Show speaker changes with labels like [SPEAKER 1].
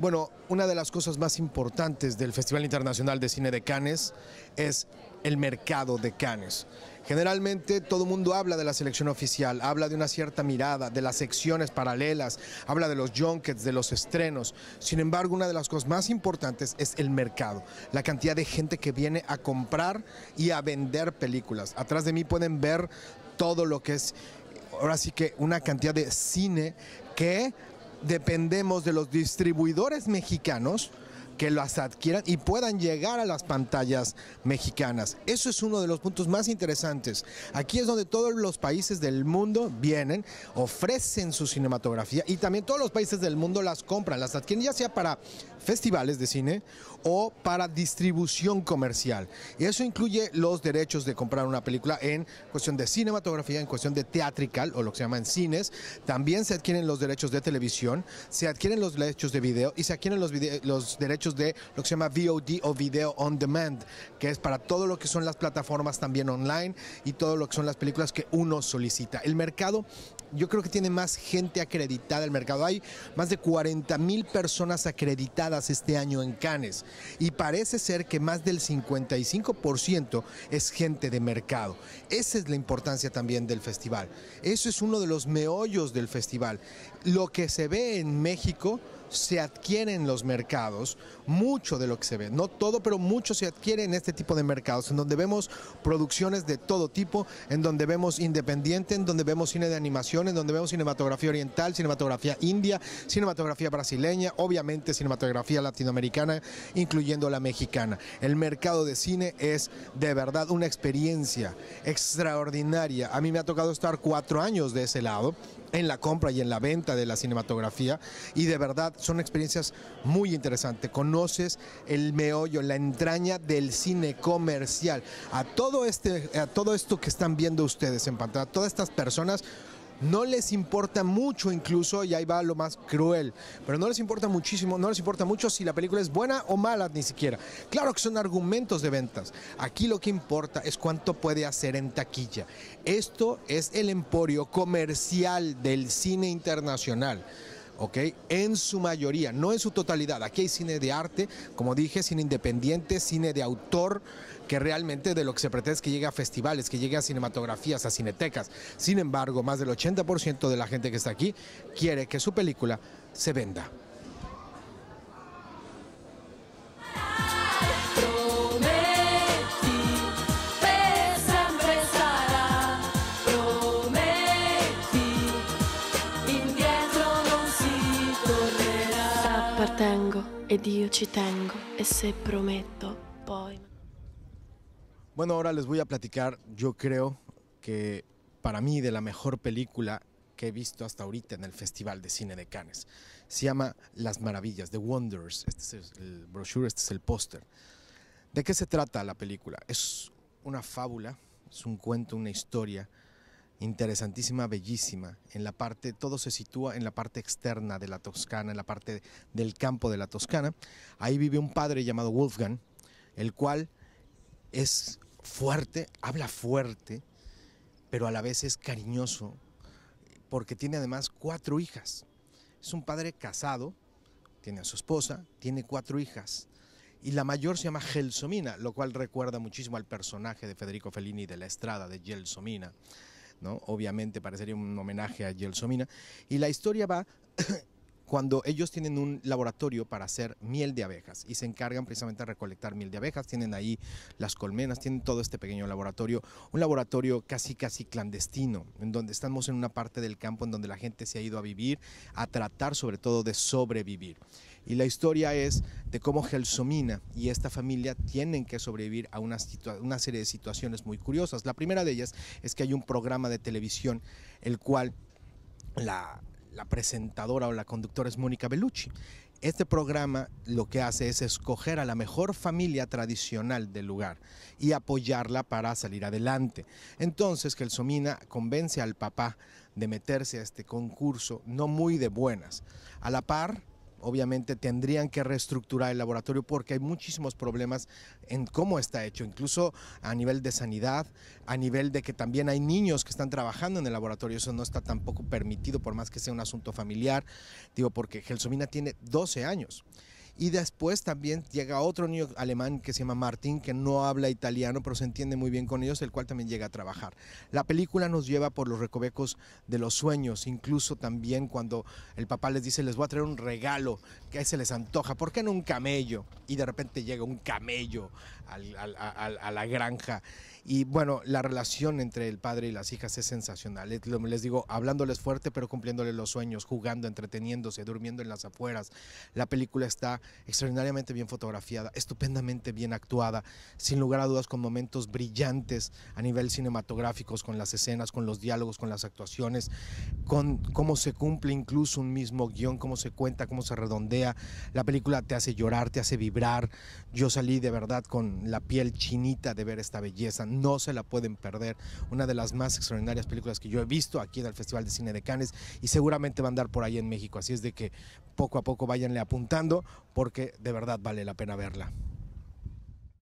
[SPEAKER 1] Bueno, una de las cosas más importantes del Festival Internacional de Cine de Cannes es el mercado de Cannes. Generalmente todo el mundo habla de la selección oficial, habla de una cierta mirada, de las secciones paralelas, habla de los junkets, de los estrenos. Sin embargo, una de las cosas más importantes es el mercado, la cantidad de gente que viene a comprar y a vender películas. Atrás de mí pueden ver todo lo que es, ahora sí que una cantidad de cine que dependemos de los distribuidores mexicanos que las adquieran y puedan llegar a las pantallas mexicanas. Eso es uno de los puntos más interesantes. Aquí es donde todos los países del mundo vienen, ofrecen su cinematografía y también todos los países del mundo las compran, las adquieren ya sea para festivales de cine o para distribución comercial. Y Eso incluye los derechos de comprar una película en cuestión de cinematografía, en cuestión de teatrical o lo que se llama en cines. También se adquieren los derechos de televisión, se adquieren los derechos de video y se adquieren los, los derechos de lo que se llama VOD o Video On Demand, que es para todo lo que son las plataformas también online y todo lo que son las películas que uno solicita. El mercado yo creo que tiene más gente acreditada el mercado. Hay más de 40 mil personas acreditadas este año en Cannes y parece ser que más del 55% es gente de mercado. Esa es la importancia también del festival. Eso es uno de los meollos del festival. Lo que se ve en México se adquieren en los mercados, mucho de lo que se ve, no todo, pero mucho se adquiere en este tipo de mercados, en donde vemos producciones de todo tipo, en donde vemos independiente, en donde vemos cine de animación, en donde vemos cinematografía oriental, cinematografía india, cinematografía brasileña, obviamente cinematografía latinoamericana, incluyendo la mexicana. El mercado de cine es de verdad una experiencia extraordinaria. A mí me ha tocado estar cuatro años de ese lado en la compra y en la venta de la cinematografía y de verdad son experiencias muy interesantes. Conoces el meollo, la entraña del cine comercial. A todo, este, a todo esto que están viendo ustedes en pantalla, todas estas personas no les importa mucho incluso, y ahí va lo más cruel, pero no les importa muchísimo, no les importa mucho si la película es buena o mala ni siquiera. Claro que son argumentos de ventas. Aquí lo que importa es cuánto puede hacer en taquilla. Esto es el emporio comercial del cine internacional. En su mayoría, no en su totalidad. Aquí hay cine de arte, como dije, cine independiente, cine de autor, que realmente de lo que se pretende es que llegue a festivales, que llegue a cinematografías, a cinetecas. Sin embargo, más del 80% de la gente que está aquí quiere que su película se venda. Tengo, ed ci tengo ese prometo Bueno, ahora les voy a platicar, yo creo que para mí de la mejor película que he visto hasta ahorita en el Festival de Cine de Cannes. Se llama Las Maravillas, The Wonders. Este es el brochure, este es el póster. ¿De qué se trata la película? Es una fábula, es un cuento, una historia interesantísima, bellísima, en la parte, todo se sitúa en la parte externa de la Toscana, en la parte del campo de la Toscana. Ahí vive un padre llamado Wolfgang, el cual es fuerte, habla fuerte, pero a la vez es cariñoso, porque tiene además cuatro hijas. Es un padre casado, tiene a su esposa, tiene cuatro hijas. Y la mayor se llama Gelsomina, lo cual recuerda muchísimo al personaje de Federico Fellini de la Estrada, de Gelsomina. Obviamente parecería un homenaje a Gelsomina. Y la historia va cuando ellos tienen un laboratorio para hacer miel de abejas y se encargan precisamente de recolectar miel de abejas, tienen ahí las colmenas, tienen todo este pequeño laboratorio, un laboratorio casi casi clandestino, en donde estamos en una parte del campo en donde la gente se ha ido a vivir, a tratar sobre todo de sobrevivir. Y la historia es de cómo Gelsomina y esta familia tienen que sobrevivir a una, serie de situaciones muy curiosas. La primera de ellas es que hay un programa de televisión el cual la, la presentadora o la conductora es Mónica Bellucci. Este programa lo que hace es escoger a la mejor familia tradicional del lugar y apoyarla para salir adelante. Entonces, Gelsomina convence al papá de meterse a este concurso, no muy de buenas. A la par, obviamente tendrían que reestructurar el laboratorio porque hay muchísimos problemas en cómo está hecho, incluso a nivel de sanidad, a nivel de que también hay niños que están trabajando en el laboratorio, eso no está tampoco permitido por más que sea un asunto familiar, digo, porque Gelsomina tiene 12 años. Y después también llega otro niño alemán que se llama Martín, que no habla italiano, pero se entiende muy bien con ellos, el cual también llega a trabajar. La película nos lleva por los recovecos de los sueños, incluso también cuando el papá les dice, les voy a traer un regalo, que ahí se les antoja, ¿por qué no un camello? Y de repente llega un camello a la granja. Y bueno, la relación entre el padre y las hijas es sensacional. Les digo, hablándoles fuerte, pero cumpliéndoles los sueños, jugando, entreteniéndose, durmiendo en las afueras. La película está extraordinariamente bien fotografiada, estupendamente bien actuada, sin lugar a dudas con momentos brillantes a nivel cinematográfico, con las escenas, con los diálogos, con las actuaciones, con cómo se cumple incluso un mismo guión, cómo se cuenta, cómo se redondea. La película te hace llorar, te hace vibrar. Yo salí de verdad con la piel chinita de ver esta belleza, no se la pueden perder. Una de las más extraordinarias películas que yo he visto aquí en el Festival de Cine de Cannes y seguramente va a andar por ahí en México, así es de que poco a poco váyanle apuntando porque de verdad vale la pena verla.